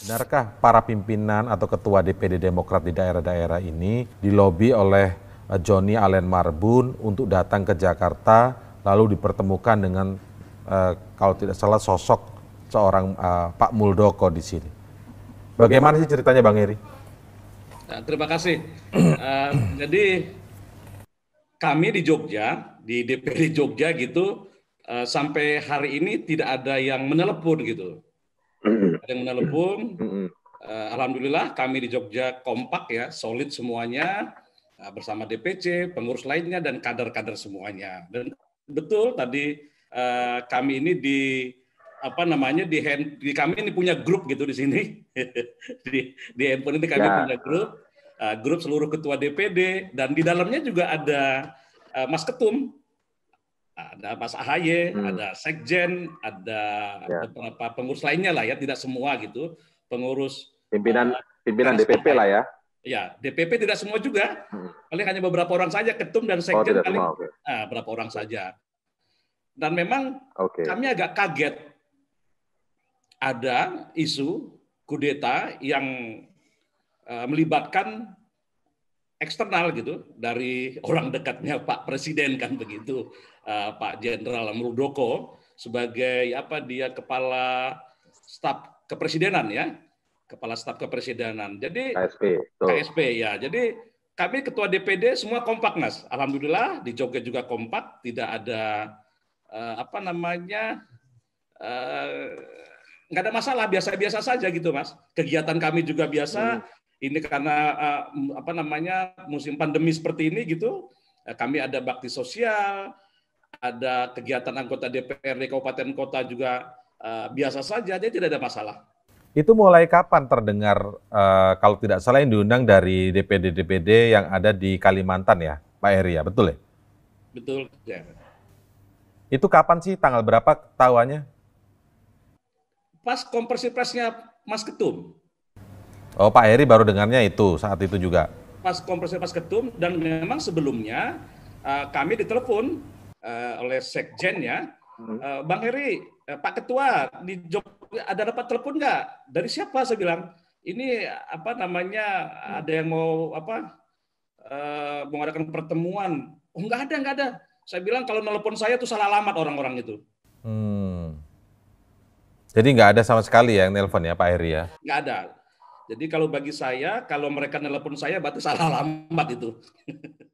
Benarkah para pimpinan atau ketua DPD Demokrat di daerah-daerah ini dilobi oleh eh, Joni Allen Marbun untuk datang ke Jakarta lalu dipertemukan dengan eh, kalau tidak salah sosok seorang eh, Pak Muldoko di sini. Bagaimana sih ceritanya Bang Eri? Nah, terima kasih. uh, jadi kami di Jogja, di DPD Jogja gitu uh, sampai hari ini tidak ada yang menelepon gitu ada yang menelepon. Uh, eh, Alhamdulillah kami di Jogja kompak ya, solid semuanya uh, bersama DPC, pengurus lainnya dan kader-kader semuanya. Dan betul tadi uh, kami ini di apa namanya di, hand, di kami ini punya grup gitu di sini di di handphone ini kami ya. punya grup uh, grup seluruh ketua DPD dan di dalamnya juga ada uh, Mas Ketum ada Mas Ahaye, hmm. ada Sekjen, ada ya. beberapa pengurus lainnya lah ya, tidak semua gitu, pengurus pimpinan uh, pimpinan DPP lah ya. Ya, DPP tidak semua juga, hmm. paling hanya beberapa orang saja, ketum dan oh, sekjen oh, paling okay. uh, berapa orang saja. Dan memang okay. kami agak kaget ada isu kudeta yang uh, melibatkan eksternal gitu dari orang dekatnya Pak Presiden kan begitu uh, Pak Jenderal Murdoko sebagai apa dia kepala staf kepresidenan ya kepala staf kepresidenan jadi KSP so. KSP ya jadi kami ketua DPD semua kompak mas alhamdulillah di Jogja juga kompak tidak ada uh, apa namanya uh, nggak ada masalah biasa-biasa saja gitu mas kegiatan kami juga biasa hmm ini karena uh, apa namanya musim pandemi seperti ini gitu, uh, kami ada bakti sosial, ada kegiatan anggota DPRD kabupaten kota juga uh, biasa saja, jadi tidak ada masalah. Itu mulai kapan terdengar uh, kalau tidak salah yang diundang dari DPD-DPD yang ada di Kalimantan ya, Pak Heri ya, betul ya? Betul ya. Itu kapan sih tanggal berapa tahuannya? Pas kompresi presnya Mas Ketum. Oh Pak Heri baru dengarnya itu saat itu juga. Pas kompresi pas ketum dan memang sebelumnya uh, kami ditelepon uh, oleh sekjen ya, uh, Bang Heri, uh, Pak Ketua di Jogja ada dapat telepon nggak? Dari siapa? Saya bilang ini apa namanya ada yang mau apa uh, mengadakan pertemuan? Oh nggak ada nggak ada. Saya bilang kalau nelpon saya tuh salah alamat orang-orang itu. Hmm. Jadi nggak ada sama sekali ya yang nelpon ya Pak Heri ya? Nggak ada. Jadi kalau bagi saya, kalau mereka nelpon saya, berarti salah lambat itu.